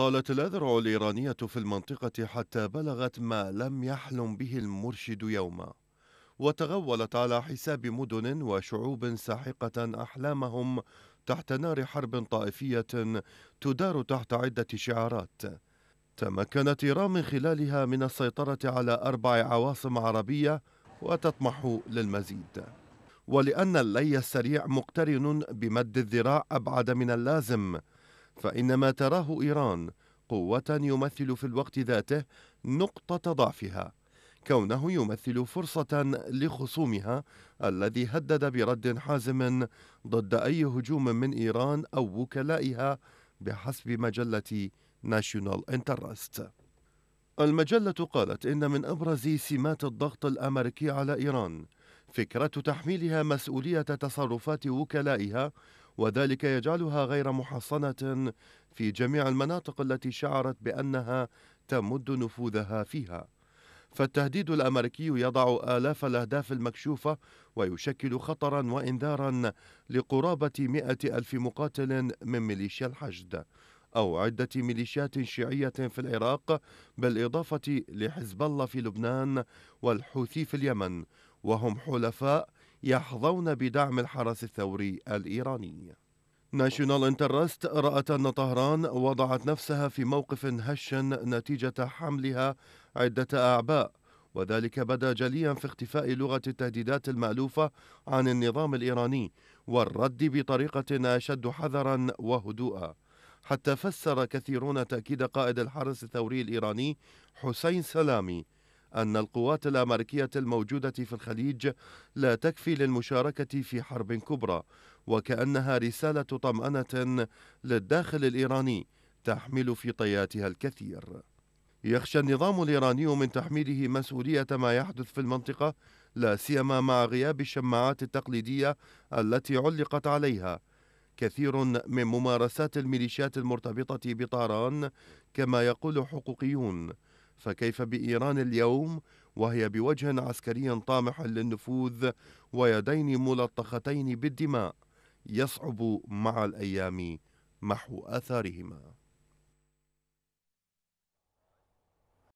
طالت الأذرع الإيرانية في المنطقة حتى بلغت ما لم يحلم به المرشد يوما وتغولت على حساب مدن وشعوب ساحقة أحلامهم تحت نار حرب طائفية تدار تحت عدة شعارات تمكنت إيران من خلالها من السيطرة على أربع عواصم عربية وتطمح للمزيد ولأن اللي السريع مقترن بمد الذراع أبعد من اللازم فإن ما تراه إيران قوة يمثل في الوقت ذاته نقطة ضعفها كونه يمثل فرصة لخصومها الذي هدد برد حازم ضد أي هجوم من إيران أو وكلائها بحسب مجلة ناشيونال انترست المجلة قالت إن من أبرز سمات الضغط الأمريكي على إيران فكرة تحميلها مسؤولية تصرفات وكلائها وذلك يجعلها غير محصنة في جميع المناطق التي شعرت بأنها تمد نفوذها فيها. فالتهديد الامريكي يضع الاف الاهداف المكشوفه ويشكل خطرا وانذارا لقرابه مئة الف مقاتل من ميليشيا الحشد او عده ميليشيات شيعيه في العراق بالاضافه لحزب الله في لبنان والحوثي في اليمن وهم حلفاء يحظون بدعم الحرس الثوري الإيراني ناشونال انترست رأت أن طهران وضعت نفسها في موقف هش نتيجة حملها عدة أعباء وذلك بدا جليا في اختفاء لغة التهديدات المألوفة عن النظام الإيراني والرد بطريقة أشد حذرا وهدوءا حتى فسر كثيرون تأكيد قائد الحرس الثوري الإيراني حسين سلامي أن القوات الأمريكية الموجودة في الخليج لا تكفي للمشاركة في حرب كبرى وكأنها رسالة طمأنة للداخل الإيراني تحمل في طياتها الكثير يخشى النظام الإيراني من تحميله مسؤولية ما يحدث في المنطقة لا سيما مع غياب الشماعات التقليدية التي علقت عليها كثير من ممارسات الميليشيات المرتبطة بطهران كما يقول حقوقيون فكيف بإيران اليوم وهي بوجه عسكري طامح للنفوذ ويدين ملطختين بالدماء يصعب مع الأيام محو آثارهما